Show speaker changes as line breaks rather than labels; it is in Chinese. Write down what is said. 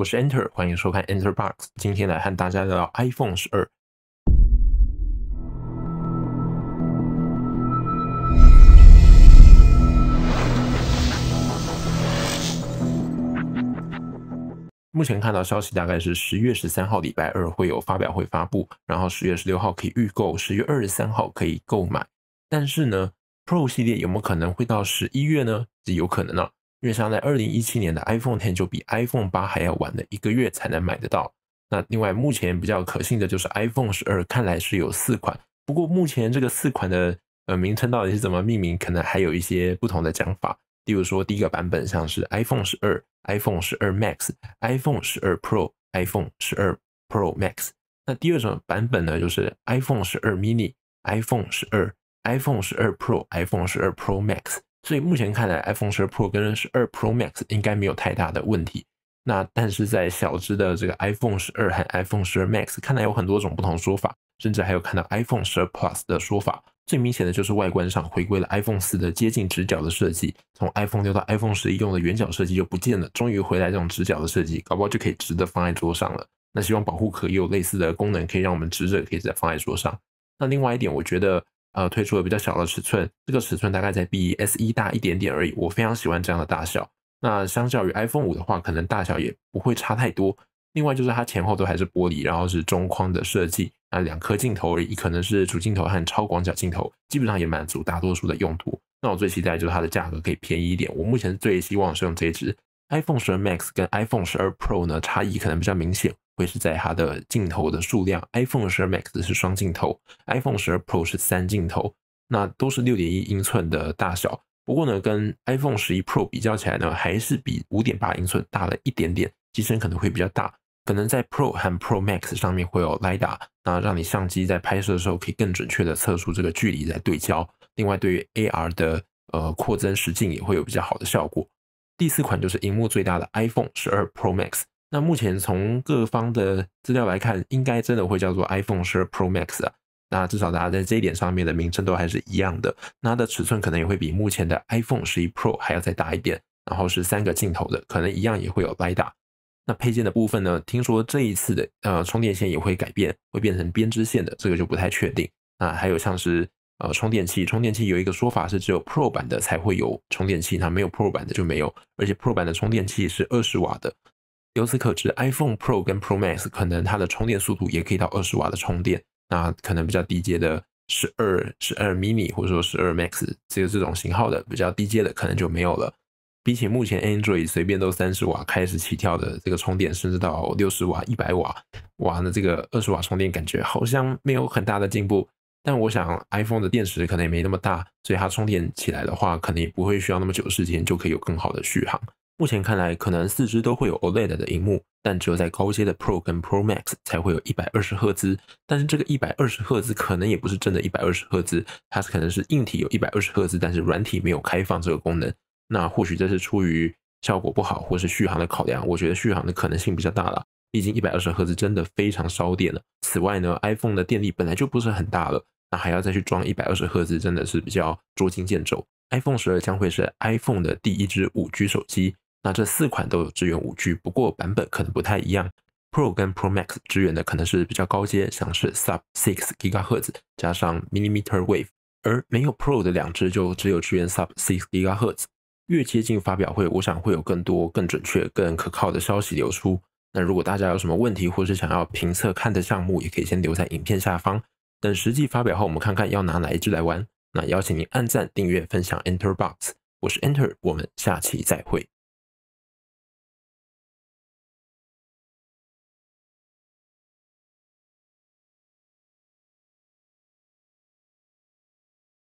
我是 Enter，欢迎收看 Enter Box。今天来和大家聊聊 iPhone 十二。目前看到消息大概是十月十三号，礼拜二会有发表会发布，然后十月十六号可以预购，十月二十三号可以购买。但是呢，Pro 系列有没有可能会到十一月呢？这有可能啊。因为像在二零一七年的 iPhone Ten 就比 iPhone 八还要晚的一个月才能买得到。那另外目前比较可信的就是 iPhone 十二，看来是有四款。不过目前这个四款的呃名称到底是怎么命名，可能还有一些不同的讲法。例如说第一个版本像是 iPhone 十二、iPhone 十二 Max、iPhone 十二 Pro、iPhone 十二 Pro Max。那第二种版本呢，就是 iPhone 十二 Mini、iPhone 十二、iPhone 十二 Pro、iPhone 十二 Pro Max。所以目前看来，iPhone 12 Pro 跟12 Pro Max 应该没有太大的问题。那但是，在小只的这个 iPhone 12和 iPhone 12 Max 看来，有很多种不同说法，甚至还有看到 iPhone 12 Plus 的说法。最明显的就是外观上回归了 iPhone 4的接近直角的设计，从 iPhone 6到 iPhone 11用的圆角设计就不见了，终于回来这种直角的设计，搞不好就可以直的放在桌上了。那希望保护壳也有类似的功能，可以让我们直着可以再放在桌上。那另外一点，我觉得。呃，推出了比较小的尺寸，这个尺寸大概在 B S E 大一点点而已。我非常喜欢这样的大小。那相较于 iPhone 五的话，可能大小也不会差太多。另外就是它前后都还是玻璃，然后是中框的设计。那两颗镜头，而已，可能是主镜头和超广角镜头，基本上也满足大多数的用途。那我最期待就是它的价格可以便宜一点。我目前最希望是用这支 iPhone 十二 Max 跟 iPhone 十二 Pro 呢，差异可能比较明显。会是在它的镜头的数量，iPhone 12 Max 是双镜头，iPhone 12 Pro 是三镜头，那都是六点一英寸的大小。不过呢，跟 iPhone 11 Pro 比较起来呢，还是比五点八英寸大了一点点，机身可能会比较大。可能在 Pro 和 Pro Max 上面会有 LiDAR，那让你相机在拍摄的时候可以更准确的测出这个距离来对焦。另外，对于 AR 的呃扩增实境也会有比较好的效果。第四款就是荧幕最大的 iPhone 12 Pro Max。那目前从各方的资料来看，应该真的会叫做 iPhone 1二 Pro Max 啊。那至少大家在这一点上面的名称都还是一样的。那它的尺寸可能也会比目前的 iPhone 11 Pro 还要再大一点，然后是三个镜头的，可能一样也会有 LiDAR。那配件的部分呢？听说这一次的呃充电线也会改变，会变成编织线的，这个就不太确定。啊，还有像是呃充电器，充电器有一个说法是只有 Pro 版的才会有充电器，那没有 Pro 版的就没有，而且 Pro 版的充电器是二十瓦的。由此可知，iPhone Pro 跟 Pro Max 可能它的充电速度也可以到二十瓦的充电，那可能比较低阶的十二、十二 mini 或者说十二 Max 这这种型号的比较低阶的可能就没有了。比起目前 Android 随便都三十瓦开始起跳的这个充电，甚至到六十瓦、一百瓦，哇，那这个二十瓦充电感觉好像没有很大的进步。但我想 iPhone 的电池可能也没那么大，所以它充电起来的话，可能也不会需要那么久时间就可以有更好的续航。目前看来，可能四支都会有 OLED 的荧幕，但只有在高阶的 Pro 跟 Pro Max 才会有一百二十赫兹。但是这个一百二十赫兹可能也不是真的一百二十赫兹，它是可能是硬体有一百二十赫兹，但是软体没有开放这个功能。那或许这是出于效果不好或是续航的考量，我觉得续航的可能性比较大了。毕竟一百二十赫兹真的非常烧电了。此外呢，iPhone 的电力本来就不是很大了，那还要再去装一百二十赫兹，真的是比较捉襟见肘。iPhone 十二将会是 iPhone 的第一支五 G 手机。那这四款都有支援五 G，不过版本可能不太一样。Pro 跟 Pro Max 支援的可能是比较高阶，像是 Sub 6GHz 加上 Millimeter Wave，而没有 Pro 的两支就只有支援 Sub 6GHz。越接近发表会，我想会有更多、更准确、更可靠的消息流出。那如果大家有什么问题，或是想要评测看的项目，也可以先留在影片下方，等实际发表后，我们看看要拿哪一支来玩。那邀请您按赞、订阅、分享 Enter Box，我是 Enter，我们下期再会。